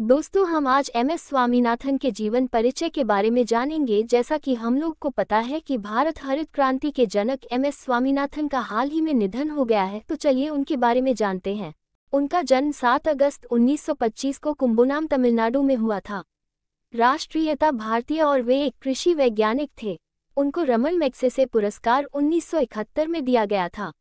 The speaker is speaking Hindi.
दोस्तों हम आज एम एस स्वामीनाथन के जीवन परिचय के बारे में जानेंगे जैसा कि हम लोग को पता है कि भारत हरित क्रांति के जनक एम एस स्वामीनाथन का हाल ही में निधन हो गया है तो चलिए उनके बारे में जानते हैं उनका जन्म 7 अगस्त 1925 को कुंभुनाम तमिलनाडु में हुआ था राष्ट्रीयता भारतीय और वे एक कृषि वैज्ञानिक थे उनको रमन मैक्से पुरस्कार उन्नीस में दिया गया था